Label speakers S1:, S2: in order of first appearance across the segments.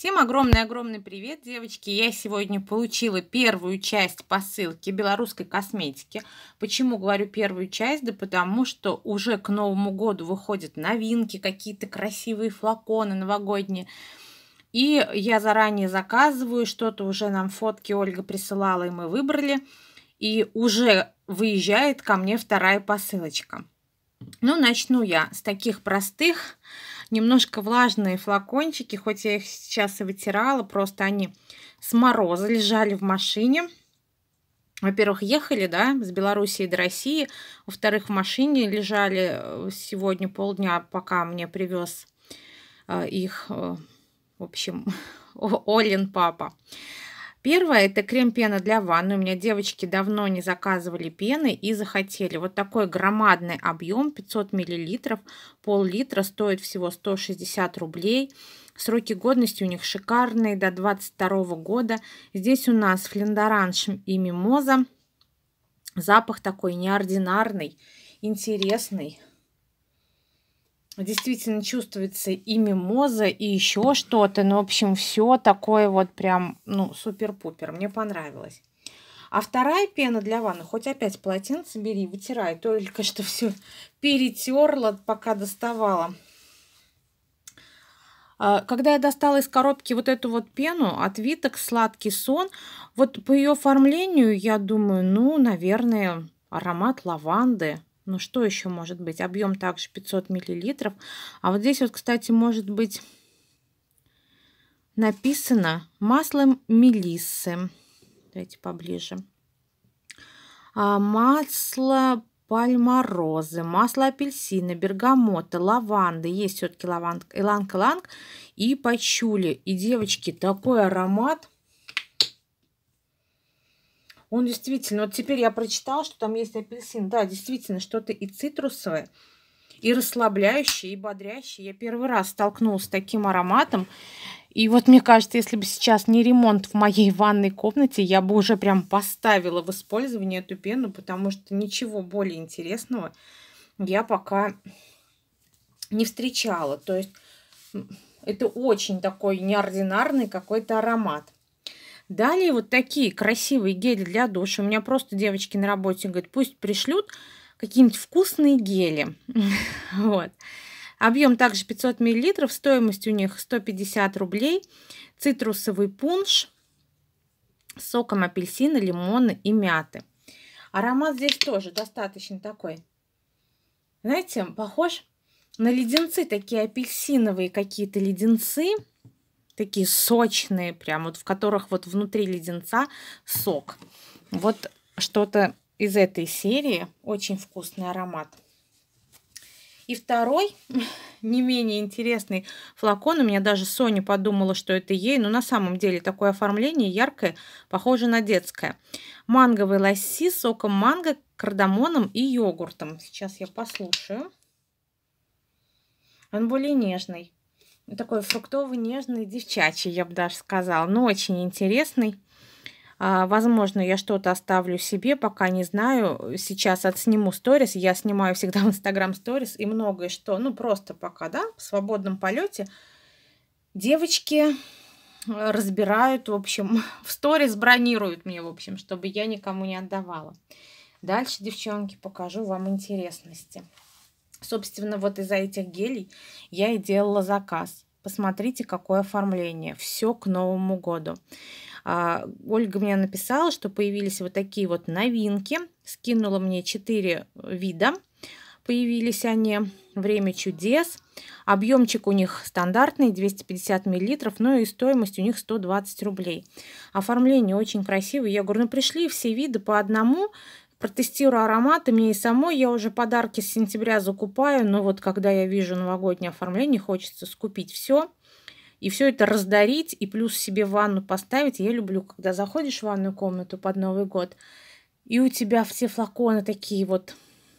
S1: Всем огромный-огромный привет, девочки! Я сегодня получила первую часть посылки белорусской косметики. Почему говорю первую часть? Да потому что уже к Новому году выходят новинки, какие-то красивые флаконы новогодние. И я заранее заказываю, что-то уже нам фотки Ольга присылала, и мы выбрали. И уже выезжает ко мне вторая посылочка. Ну, начну я с таких простых немножко влажные флакончики, хоть я их сейчас и вытирала, просто они с мороза лежали в машине. Во-первых, ехали, да, с Белоруссии до России. Во-вторых, в машине лежали э, сегодня полдня, пока мне привез э, их, э, в общем, Олин папа. Первое – это крем-пена для ванны. У меня девочки давно не заказывали пены и захотели. Вот такой громадный объем, 500 мл, пол-литра, стоит всего 160 рублей. Сроки годности у них шикарные, до 22 года. Здесь у нас флиндоранж и мимоза. Запах такой неординарный, интересный действительно чувствуется и мимоза, и еще что-то. Ну, в общем, все такое вот прям, ну, супер-пупер. Мне понравилось. А вторая пена для ванны, хоть опять полотенце бери, вытирай. Только что все перетерла, пока доставала. А, когда я достала из коробки вот эту вот пену отвиток «Сладкий сон», вот по ее оформлению, я думаю, ну, наверное, аромат лаванды. Ну что еще может быть? Объем также 500 миллилитров. А вот здесь вот, кстати, может быть написано масло мелиссы. Давайте поближе. А, масло пальморозы, масло апельсина, бергамота, лаванды. Есть все-таки лаванд, иланг-иланг и пачули. И, девочки, такой аромат – он действительно, вот теперь я прочитала, что там есть апельсин. Да, действительно, что-то и цитрусовое, и расслабляющее, и бодрящее. Я первый раз столкнулась с таким ароматом. И вот мне кажется, если бы сейчас не ремонт в моей ванной комнате, я бы уже прям поставила в использование эту пену, потому что ничего более интересного я пока не встречала. То есть это очень такой неординарный какой-то аромат. Далее вот такие красивые гели для душа. У меня просто девочки на работе говорят, пусть пришлют какие-нибудь вкусные гели. Вот. Объем также 500 мл, стоимость у них 150 рублей. Цитрусовый пунш с соком апельсина, лимона и мяты. Аромат здесь тоже достаточно такой, знаете, похож на леденцы, такие апельсиновые какие-то леденцы такие сочные, прям вот в которых вот внутри леденца сок. Вот что-то из этой серии. Очень вкусный аромат. И второй, не менее интересный флакон. У меня даже Соня подумала, что это ей. Но на самом деле такое оформление яркое, похоже на детское. Манговый ласси с соком манго, кардамоном и йогуртом. Сейчас я послушаю. Он более нежный такой фруктовый, нежный, девчачий, я бы даже сказала, но очень интересный. А, возможно, я что-то оставлю себе, пока не знаю. Сейчас отсниму сторис. Я снимаю всегда в Инстаграм сторис и многое что. Ну, просто пока, да, в свободном полете. Девочки э, разбирают, в общем, в сторис бронируют мне, в общем, чтобы я никому не отдавала. Дальше, девчонки, покажу вам интересности. Собственно, вот из-за этих гелей я и делала заказ. Посмотрите, какое оформление. Все к Новому году. А, Ольга мне написала, что появились вот такие вот новинки. Скинула мне 4 вида. Появились они. Время чудес. Объемчик у них стандартный, 250 мл, ну и стоимость у них 120 рублей. Оформление очень красивое. Я говорю, ну пришли все виды по одному, протестирую ароматы, мне и самой, я уже подарки с сентября закупаю, но вот когда я вижу новогоднее оформление, хочется скупить все и все это раздарить, и плюс себе ванну поставить. Я люблю, когда заходишь в ванную комнату под Новый год, и у тебя все флаконы такие вот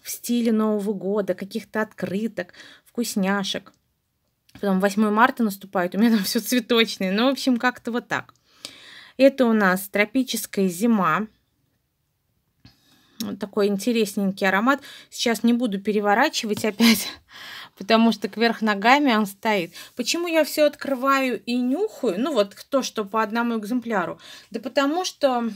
S1: в стиле Нового года, каких-то открыток, вкусняшек. Потом 8 марта наступает, у меня там все цветочное. Ну, в общем, как-то вот так. Это у нас тропическая зима такой интересненький аромат. Сейчас не буду переворачивать опять, потому что кверх ногами он стоит. Почему я все открываю и нюхаю? Ну вот то, что по одному экземпляру. Да потому что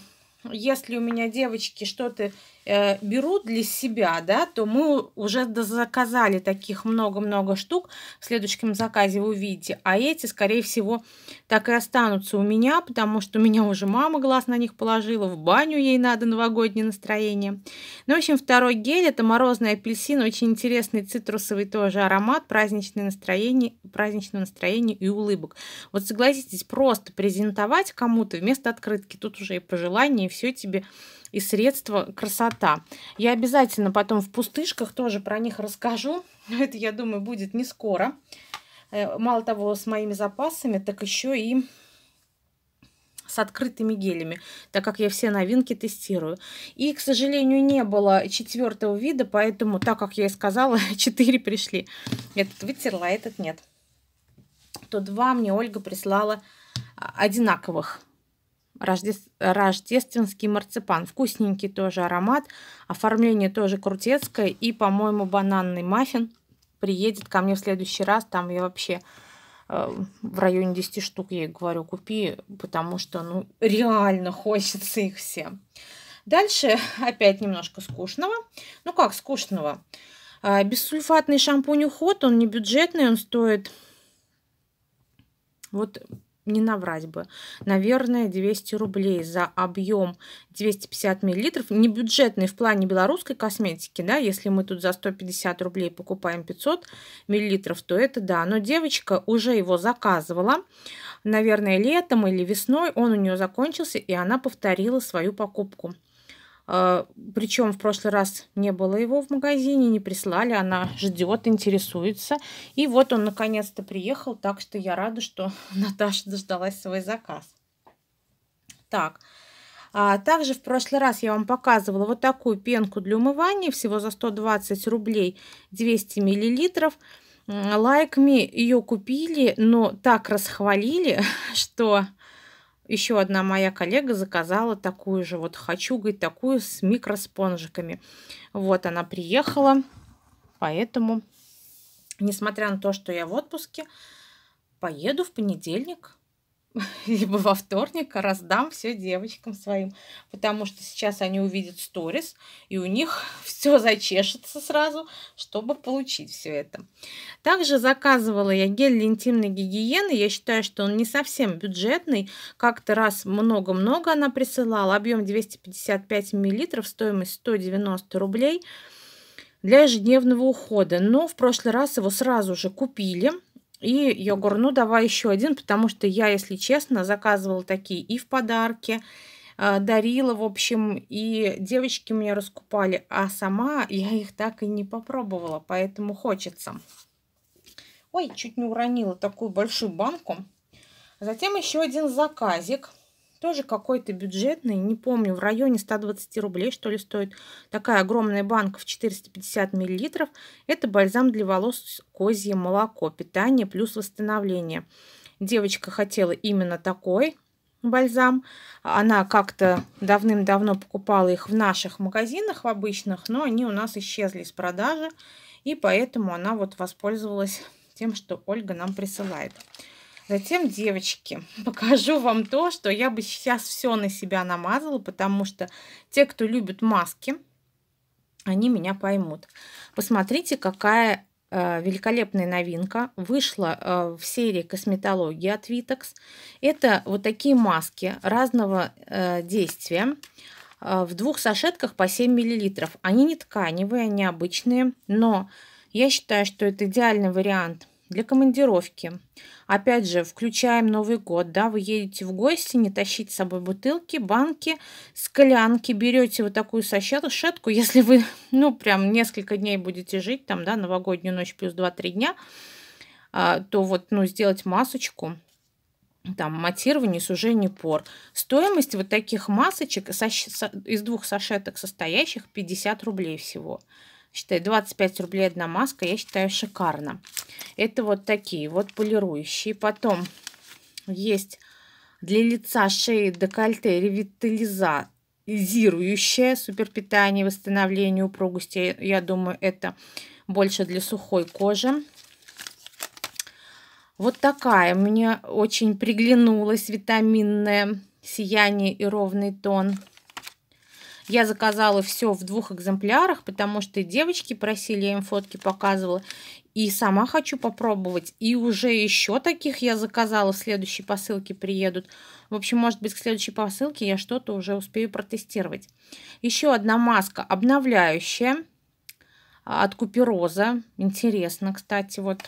S1: если у меня девочки что-то э, беру для себя, да, то мы уже заказали таких много-много штук. В следующем заказе вы увидите. А эти, скорее всего, так и останутся у меня, потому что у меня уже мама глаз на них положила. В баню ей надо новогоднее настроение. Ну, в общем, второй гель. Это морозный апельсин. Очень интересный цитрусовый тоже аромат. Праздничное настроение, праздничное настроение и улыбок. Вот согласитесь, просто презентовать кому-то вместо открытки. Тут уже и пожелания, и все тебе и средство красота. Я обязательно потом в пустышках тоже про них расскажу. Это, я думаю, будет не скоро. Э, мало того, с моими запасами, так еще и с открытыми гелями, так как я все новинки тестирую. И, к сожалению, не было четвертого вида, поэтому, так как я и сказала, четыре пришли. Этот вытерла, этот нет. То два мне Ольга прислала а, одинаковых рожде... рождественский марципан. Вкусненький тоже аромат. Оформление тоже крутецкое. И, по-моему, бананный маффин приедет ко мне в следующий раз. Там я вообще э, в районе 10 штук ей говорю, купи, потому что, ну, реально хочется их все Дальше опять немножко скучного. Ну, как скучного? Э, бессульфатный шампунь уход, он не бюджетный, он стоит вот не наврать бы, наверное, 200 рублей за объем 250 миллилитров, не бюджетный в плане белорусской косметики, да, если мы тут за 150 рублей покупаем 500 миллилитров, то это да, но девочка уже его заказывала, наверное, летом или весной он у нее закончился, и она повторила свою покупку. А, Причем в прошлый раз не было его в магазине, не прислали, она ждет, интересуется. И вот он наконец-то приехал, так что я рада, что Наташа дождалась свой заказ. Так, а также в прошлый раз я вам показывала вот такую пенку для умывания, всего за 120 рублей 200 миллилитров. Лайкми like ее купили, но так расхвалили, что еще одна моя коллега заказала такую же, вот хочу, говорит, такую с микроспонжиками. Вот она приехала, поэтому, несмотря на то, что я в отпуске, поеду в понедельник либо во вторник а раздам все девочкам своим, потому что сейчас они увидят сторис, и у них все зачешется сразу, чтобы получить все это. Также заказывала я гель для интимной гигиены. Я считаю, что он не совсем бюджетный. Как-то раз много-много она присылала. Объем 255 мл, стоимость 190 рублей для ежедневного ухода. Но в прошлый раз его сразу же купили. И я говорю, ну давай еще один, потому что я, если честно, заказывала такие и в подарки, э, дарила, в общем, и девочки мне раскупали, а сама я их так и не попробовала, поэтому хочется. Ой, чуть не уронила такую большую банку. Затем еще один заказик. Тоже какой-то бюджетный, не помню, в районе 120 рублей, что ли, стоит. Такая огромная банка в 450 миллилитров. Это бальзам для волос козье молоко, питание плюс восстановление. Девочка хотела именно такой бальзам. Она как-то давным-давно покупала их в наших магазинах, в обычных, но они у нас исчезли из продажи. И поэтому она вот воспользовалась тем, что Ольга нам присылает. Затем, девочки, покажу вам то, что я бы сейчас все на себя намазала, потому что те, кто любит маски, они меня поймут. Посмотрите, какая э, великолепная новинка вышла э, в серии косметологии от Vitex. Это вот такие маски разного э, действия э, в двух сашетках по 7 мл. Они не тканевые, они обычные, но я считаю, что это идеальный вариант – для командировки. Опять же, включаем Новый год, да, вы едете в гости, не тащите с собой бутылки, банки, склянки, берете вот такую сощетку, если вы, ну, прям несколько дней будете жить, там, да, новогоднюю ночь плюс 2-3 дня, а, то вот, ну, сделать масочку, там, матирование, сужение пор. Стоимость вот таких масочек из двух сашеток состоящих 50 рублей всего. Считай, 25 рублей одна маска, я считаю, шикарно. Это вот такие вот полирующие. Потом есть для лица, шеи, декольте ревитализирующее суперпитание, восстановление упругости. Я думаю, это больше для сухой кожи. Вот такая мне очень приглянулась витаминная сияние и ровный тон. Я заказала все в двух экземплярах, потому что девочки просили, я им фотки показывала. И сама хочу попробовать. И уже еще таких я заказала. Следующие посылки приедут. В общем, может быть, к следующей посылке я что-то уже успею протестировать. Еще одна маска обновляющая а, от Купероза. Интересно, кстати, вот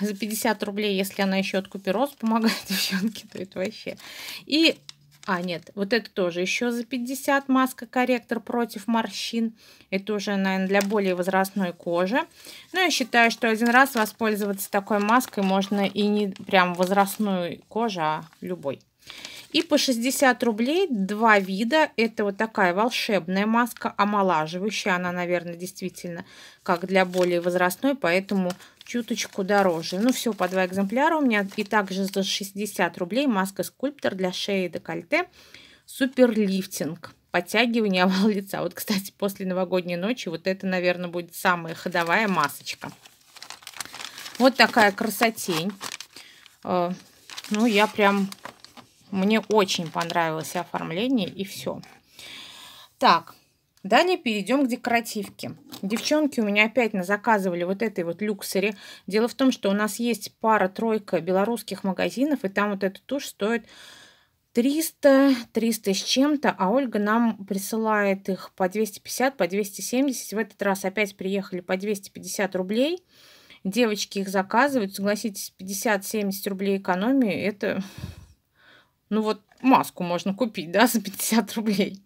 S1: за 50 рублей, если она еще от Купероза помогает девчонки, то это вообще. И а, нет, вот это тоже еще за 50. Маска-корректор против морщин. Это уже, наверное, для более возрастной кожи. Но ну, я считаю, что один раз воспользоваться такой маской можно и не прям возрастную кожу, а любой. И по 60 рублей два вида. Это вот такая волшебная маска, омолаживающая. Она, наверное, действительно как для более возрастной, поэтому чуточку дороже. Ну, все, по два экземпляра у меня. И также за 60 рублей маска скульптор для шеи и декольте. Суперлифтинг. Подтягивание овал лица. Вот, кстати, после новогодней ночи вот это, наверное, будет самая ходовая масочка. Вот такая красотень. Э, ну, я прям мне очень понравилось оформление и все. Так, далее перейдем к декоративке. Девчонки у меня опять на заказывали вот этой вот люксере. Дело в том, что у нас есть пара-тройка белорусских магазинов, и там вот эта тушь стоит 300, 300 с чем-то, а Ольга нам присылает их по 250, по 270. В этот раз опять приехали по 250 рублей. Девочки их заказывают, согласитесь, 50-70 рублей экономии, это ну вот маску можно купить, да, за 50 рублей.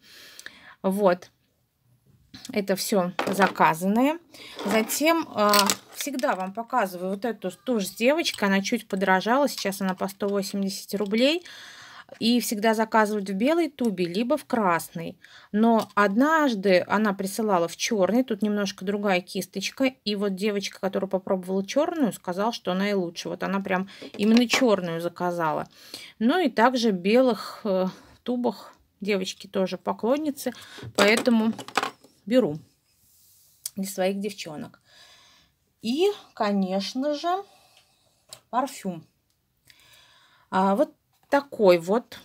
S1: Вот. Это все заказанное. Затем э, всегда вам показываю вот эту тушь девочка. Она чуть подорожала. Сейчас она по 180 рублей и всегда заказывают в белой тубе, либо в красной. Но однажды она присылала в черный, тут немножко другая кисточка, и вот девочка, которая попробовала черную, сказала, что она и лучше. Вот она прям именно черную заказала. Ну и также в белых э, тубах девочки тоже поклонницы, поэтому беру для своих девчонок. И, конечно же, парфюм. А вот такой вот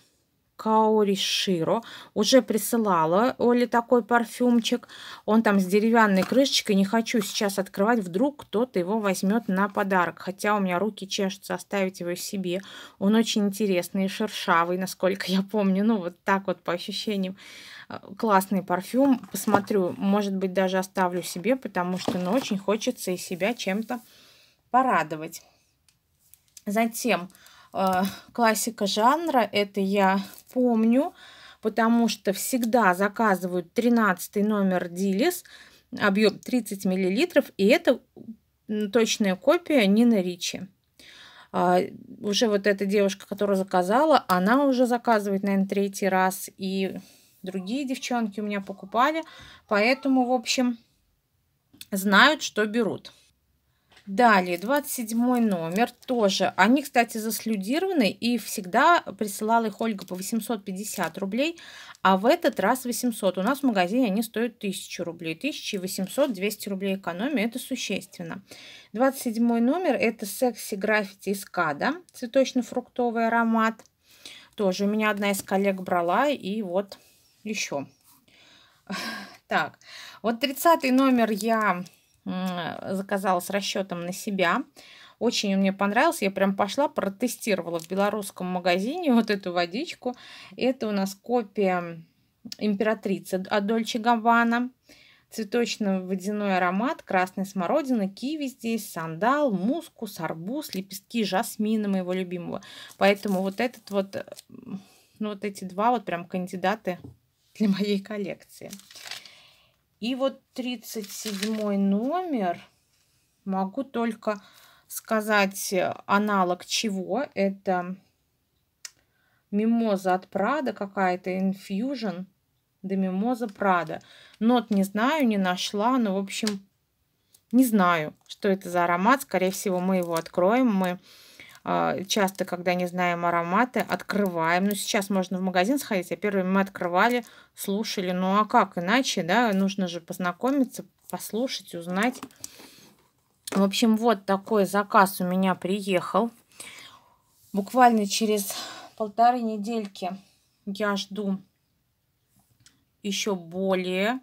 S1: Каори Широ. Уже присылала Оле такой парфюмчик. Он там с деревянной крышечкой. Не хочу сейчас открывать. Вдруг кто-то его возьмет на подарок. Хотя у меня руки чешутся оставить его себе. Он очень интересный и шершавый, насколько я помню. Ну, вот так вот по ощущениям. Классный парфюм. Посмотрю, может быть, даже оставлю себе, потому что ну, очень хочется и себя чем-то порадовать. Затем... Э, классика жанра, это я помню, потому что всегда заказывают 13 номер Дилис, объем 30 мл, и это точная копия Нина Ричи. А, уже вот эта девушка, которая заказала, она уже заказывает, наверное, третий раз, и другие девчонки у меня покупали, поэтому, в общем, знают, что берут. Далее, 27 номер тоже. Они, кстати, заслюдированы и всегда присылала их Ольга по 850 рублей, а в этот раз 800. У нас в магазине они стоят 1000 рублей. 1800, 200 рублей экономия, это существенно. 27 номер, это секси граффити из када, цветочно-фруктовый аромат. Тоже у меня одна из коллег брала, и вот еще. Так, вот 30 номер я заказала с расчетом на себя. Очень он мне понравился. Я прям пошла, протестировала в белорусском магазине вот эту водичку. Это у нас копия императрицы от Дольче Габбана. Цветочно-водяной аромат, красная смородина, киви здесь, сандал, мускус, арбуз, лепестки жасмина моего любимого. Поэтому вот этот вот, э, ну вот эти два вот прям кандидаты для моей коллекции. И вот 37 номер, могу только сказать э, аналог чего. Это мимоза от Прада какая-то, инфьюжн, да мимоза Прада. Нот не знаю, не нашла, но в общем не знаю, что это за аромат. Скорее всего, мы его откроем, мы а, часто, когда не знаем ароматы, открываем. Ну, сейчас можно в магазин сходить, а первыми мы открывали, слушали. Ну, а как иначе, да? Нужно же познакомиться, послушать, узнать. В общем, вот такой заказ у меня приехал. Буквально через полторы недельки я жду еще более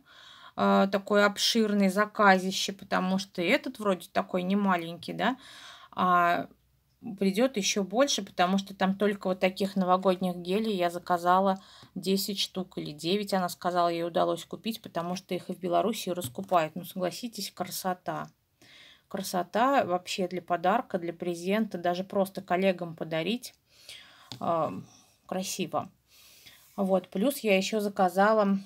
S1: э, такой обширный заказище, потому что этот вроде такой не маленький, да, а придет еще больше, потому что там только вот таких новогодних гелей я заказала 10 штук или 9, она сказала, ей удалось купить, потому что их и в Беларуси раскупают. Ну, согласитесь, красота. Красота вообще для подарка, для презента, даже просто коллегам подарить. красиво. Вот, плюс я еще заказала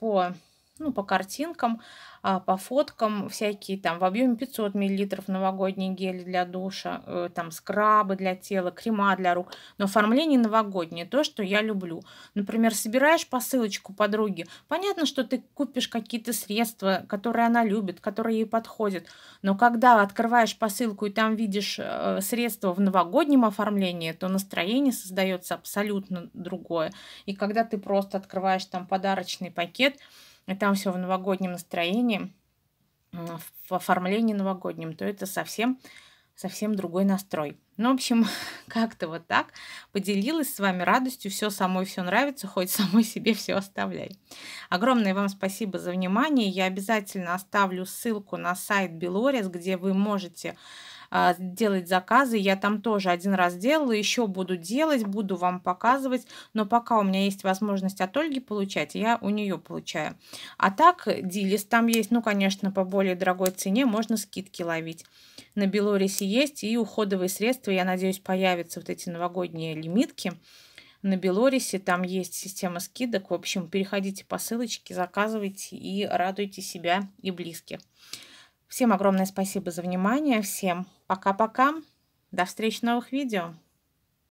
S1: по ну, по картинкам, а, по фоткам всякие там в объеме 500 мл новогодний гель для душа, э, там скрабы для тела, крема для рук. Но оформление новогоднее, то, что я люблю. Например, собираешь посылочку подруге, понятно, что ты купишь какие-то средства, которые она любит, которые ей подходят. Но когда открываешь посылку и там видишь э, средства в новогоднем оформлении, то настроение создается абсолютно другое. И когда ты просто открываешь там подарочный пакет, и там все в новогоднем настроении, в оформлении новогоднем, то это совсем, совсем другой настрой. Ну, в общем, как-то вот так поделилась с вами радостью. Все самой все нравится, хоть самой себе все оставляй. Огромное вам спасибо за внимание. Я обязательно оставлю ссылку на сайт Белорис, где вы можете а, делать заказы. Я там тоже один раз делала, еще буду делать, буду вам показывать. Но пока у меня есть возможность от Ольги получать, я у нее получаю. А так, Дилис там есть, ну, конечно, по более дорогой цене можно скидки ловить. На Белоруси есть и уходовые средства, я надеюсь, появятся вот эти новогодние лимитки на Белорисе, там есть система скидок. В общем, переходите по ссылочке, заказывайте и радуйте себя и близких. Всем огромное спасибо за внимание. Всем пока-пока. До встречи в новых видео.